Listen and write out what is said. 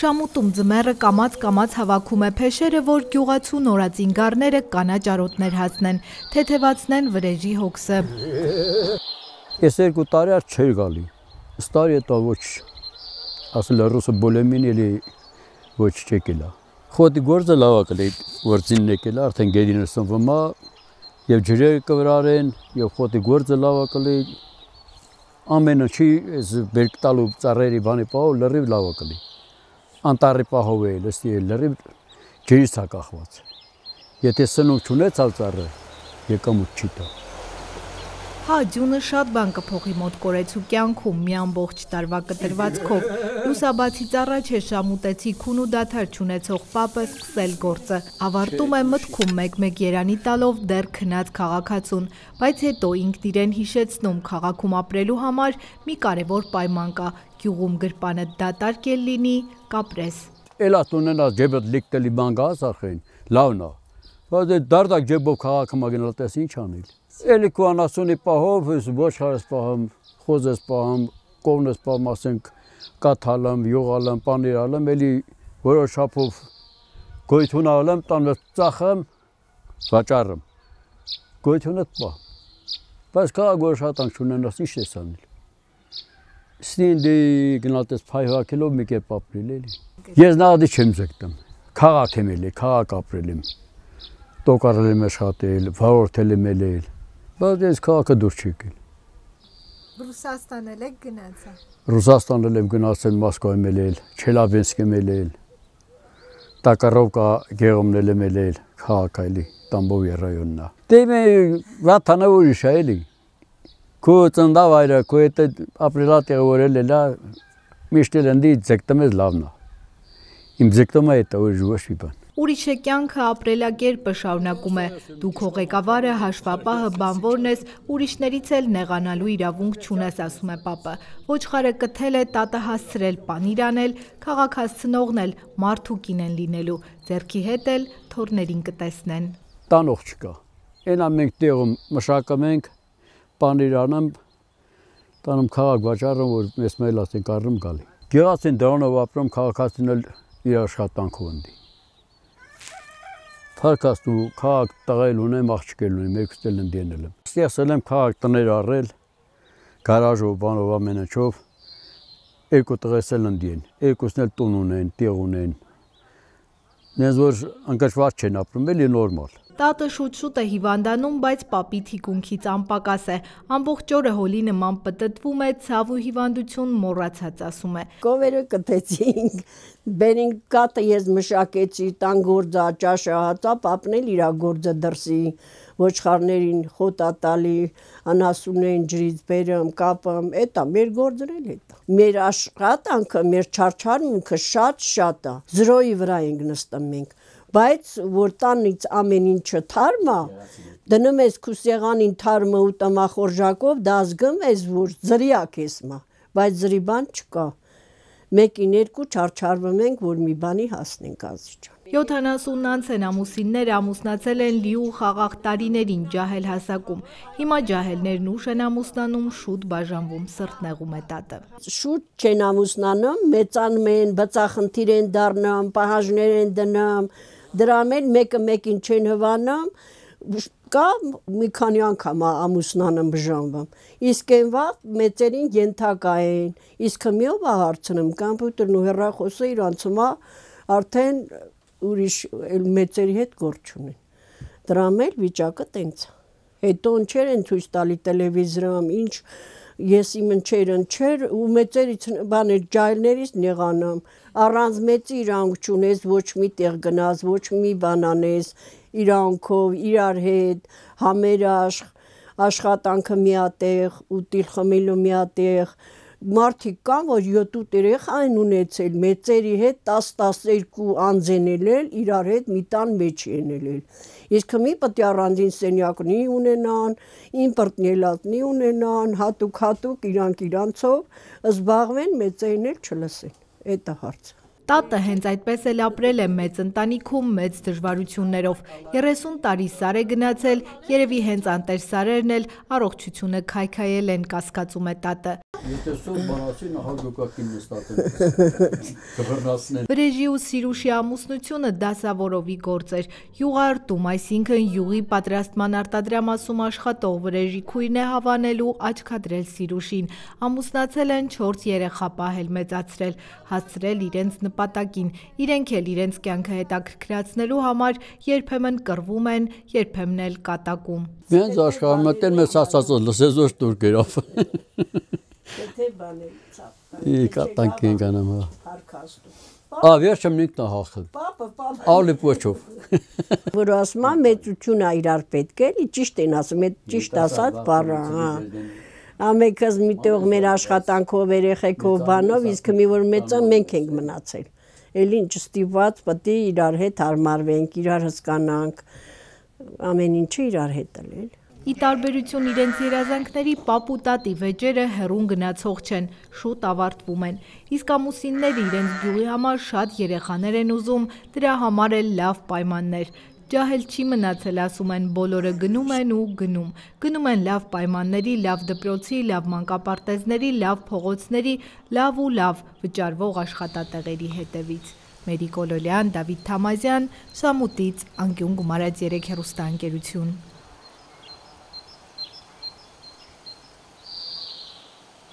Շամուտում ձմեռը կամած-կամած հավաքում է փեշերը, որ գյուղացու նորածին գարները կանաչ արոտներ հասնեն, թեթևացնեն վրեժի հոգսը։ Ես երկու տարի ար չէր գալի։ Ստարի հետո ոչ ասել ռուսը բոլեմին էլի ոչ չեկելա։ Խոտի գործը լավա կլի, որ ձինն եկելա, արդեն գերին սնվում է, եւ ջրերը կվրարեն, եւ խոտի գործը լավա կլի։ Ամենը չի, այս բերկտալու ծառերի բանի պահով լրիվ լավա կլի անտարի պահով է լստի է լրի ջրից է կախված։ Եթե սնունդ չունեցավ ծառը, եկամուտ չի տա։ Հա, Ձյունը շատ բան կփոխի մոտ կորեցու կյանքում մի ամբողջ տարվա կտրվածքով։ Լուսաբացից առաջ է շամուտեցի քուն ու դաթար ճանաչող papը սկսել գործը։ Ավարտում է մտքում մեկ-մեկ երանի տալով դեռ քնած քաղաքացուն, բայց հետո ինքն իրեն հիշեցնում քաղաքում ապրելու համար մի կարևոր պայման կա՝ գյուղում գրպանը դատարկ է լինի, կապրես։ Էլա տունենա ջեբդ լիքտելի բան գա ասախեն։ Լավնա բայց այդ դարդակ ջեբով քաղաքը մագնալ տես ինչ անել։ Էլի քո անասունի պահով ոչ հարս պահամ, խոզես պահամ, կողնես պահամ, ասենք կաթալամ, յողալամ, պանիրալամ, էլի որոշապով գոյթունալամ, տանես ծախամ, վաճառում։ Գոյթունը տպա։ Բայց քաղաք որոշատան չունենաս ինչ ես անել։ Սնինդի գնալտես փայհակելով մի կերպ ապրել էլի։ Ես նահատի չեմ զգտում։ Քաղաք եմ էլի, քաղաք ապրել եմ տոկարել եմ աշխատել, վարորդել եմ ելել, բայց ես քաղաքը դուր չի գել։ Ռուսաստանել եք գնացա։ Ռուսաստանել եմ գնացել Մոսկվայում ելել, Չելաբինսկում ելել։ Տակարովկա գեղումնել եմ ելել, քաղաքալի Տամբովի ռայոննա։ Դե մե վաթանը ուրիշ է էլի։ Քո ծնդա վայրը, քո այդ ապրիլա տեղորել էլա միշտ էլ ընդի ձեկտմես լավնա։ Իմ ձեկտոմա է դա ուրիշ ոչ մի բան։ Ուրիշ է կյանքը ապրելակերպը շարունակում է։ Դու քո ղեկավարը, հաշվապահը, բանվորն ես, ուրիշներից էլ նեղանալու իրավունք չունես, ասում է պապը։ Ոչխարը կթել է, տատը հասցրել, պանիր անել, քաղաքացնողն էլ մարդու կին են լինելու։ Ձերքի հետ էլ թորներին կտեսնեն։ Տանող չկա։ Էնա մենք տեղում մշակում ենք, պանիր անեմ, տանում քաղաք վաճառում, որ մեզ մելած են կարում գալի։ Գեղած են դրանով ապրում, քաղաքացին էլ իր աշխատանքով ընդի։ Թարկաստու քաղաք տղել ունեմ, աղջիկել ունեմ, երկուստ էլ ընդենել եմ։ Ստեղծել եմ քաղաք տներ առել, գարաժով, բանով ամենաչով, երկու տղես էլ ընդեն, երկուսն էլ տուն ունեն, տեղ ունեն։ Նենց որ անկաշված չեն ապրում, էլի նորմալ։ Տատը շուտ-շուտ է հիվանդանում, բայց պապի թիկունքից անպակաս է։ Ամբողջ օրը հոլի նման պտտվում է, ցավ ու հիվանդություն մոռացած ասում է։ Կովերը կտեցինք, բերինք կատը ես մշակեցի, տան գործը աճաշը հացա, պապն էլ իր գործը դրսի, ոչխարներին խոտա տալի, անասուններին ջրից բերեմ, կապեմ, էտա մեր գործն էլ էտա։ Մեր աշխատանքը, մեր չարչարմունքը շատ-շատ է։ Զրոյի վրա ենք նստում մենք բայց որ տանից ամեն ինչը թարմա, դնում ես քու սեղանին թարմը ու տմախորժակով, դա ազգում ես, որ զրիակ ես մա, բայց զրի բան չկա։ Մեկին երկու չարչարվում ենք, որ մի բանի հասնենք ազիճան։ 70 անց են ամուսիններ ամուսնացել են լիու խաղաղ տարիներին ջահել հասակում։ Հիմա ջահելներն ուշ են ամուսնանում, շուտ բաժանվում սրտնեղում է տատը։ Շուտ չեն ամուսնանում, մեծանում են, բծախնդիր են դառնում, պահանջներ են դնում, դրամեն մեկը մեկին չեն հվանամ, կա մի քանի անգամ ամուսնանը բժանվամ։ Իսկ այն վաղ մեծերին ենթակա են, իսկ հմիով հարցնեմ կամպյուտերն ու հեռախոսը իրանցումա արդեն ուրիշ մեծերի հետ գործ ունեն։ Դրա մեջ վիճակը տենց։ Հետո ինչեր են ցույց տալի տելևիզիոնում, ինչ ես իմ ընչերն չեր ու մեծերից բաներ ջայլներից նեղանամ առանց մեծ իրանք ճունես ոչ մի տեղ գնաս ոչ մի բան անես իրանքով իրար հետ համերաշխ աշխատանքը միատեղ ու տիլ խմելու միատեղ մարդիկ կան, որ 7-8 երեխան ունեցել, մեծերի հետ 10-12 անձենելել, իրար հետ մի տան մեջ ենելել։ Իսկ մի պետք է առանձին սենյակնի ունենան, իմպորտնելատնի ունենան, հատուկ-հատուկ իրանք իրանցով զբաղվեն, մեծերն էլ չլսեն։ Այդ է հարցը։ Տատը հենց այդպես էլ ապրել է մեծ ընտանիքում մեծ դժվարություններով։ 30 տարի սար է գնացել, երևի հենց անտեր սարերն էլ առողջությունը քայքայել են, կասկածում է տատը։ Եթե սով բանացի նահակ յոկակին նստատեն, կվրնացնեն։ Վրեժի ու սիրուշի ամուսնությունը դասավորովի գործ էր։ Յուղարտում, այսինքն յուղի պատրաստման արտադրամասում աշխատող վրեժի քույրն է հավանելու աչքադրել սիրուշին։ Ամուսնացել են 4 երեխա պահել մեծացրել, հասցրել իրենց նպատակը նպատակին։ Իրենք էլ իրենց կյանքը հետաքրքրացնելու համար երբեմն կռվում են, երբեմն էլ կատակում։ Մենց աշխարհում էլ մեզ ասածը լսես ոչ турկերով։ Եթե բանը ծապ։ Իկատանք են գանում։ Արքաստու։ Ա վերջը մենք նա հախել։ Պապա, պապա։ Ավելի փոչով։ Որ ասма մեծությունը իրար պետք է, ճիշտ են ասում, այդ ճիշտ ասած բառը, հա ամենքս միտեղ մեր աշխատանքով, երեխեքով, բանով, իսկ մի որ մեծը մենք ենք մնացել։ Էլ ինչ ստիված պետք է իրար հետ հարմարվենք, իրար հսկանանք, ամեն ինչը իրար հետ լինել։ Ի տարբերություն իրենց երազանքների պապուտատի վեճերը հերուն գնացող չեն, շուտ ավարտվում են։ Իսկ ամուսինները իրենց գյուղի համար շատ երեխաներ են ուզում, դրա համար էլ լավ պայմաններ։ Ջահել չի մնացել, ասում են, բոլորը գնում են ու գնում։ Գնում են լավ պայմանների, լավ դպրոցի, լավ մանկապարտեզների, լավ փողոցների, լավ ու լավ վճարվող աշխատատեղերի հետևից։ Մերի Կոլոլյան, Դավիթ Թամազյան, Սամուտից, Անկյուն գումարած 3 հեռուստաընկերություն։